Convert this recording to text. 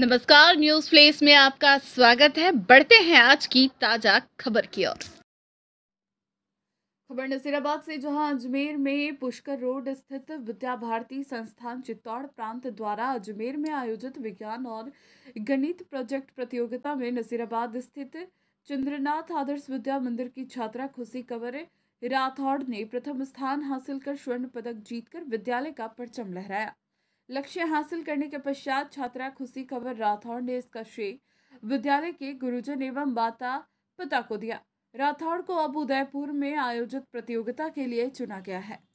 नमस्कार news place में आपका स्वागत है बढ़ते हैं आज की ताजा खबर की ओर खबर नसीराबाद से जहां अजमेर में पुष्कर रोड स्थित विद्या भारती संस्थान चित्तौड़ प्रांत द्वारा अजमेर में आयोजित विज्ञान और गणित प्रोजेक्ट प्रतियोगिता में नसीराबाद स्थित चंद्रनाथ आदर्श विद्या मंदिर की छात्रा खुशी कंवर राठौड़ ने प्रथम स्थान हासिल कर स्वर्ण पदक जीतकर विद्यालय का परचम लहराया लक्ष्य हासिल करने के पश्चात छात्रा खुशी खबर राठौड़ ने इसका श्रेय विद्यालय के गुरुजन एवं माता पिता को दिया राठौड़ को अब उदयपुर में आयोजित प्रतियोगिता के लिए चुना गया है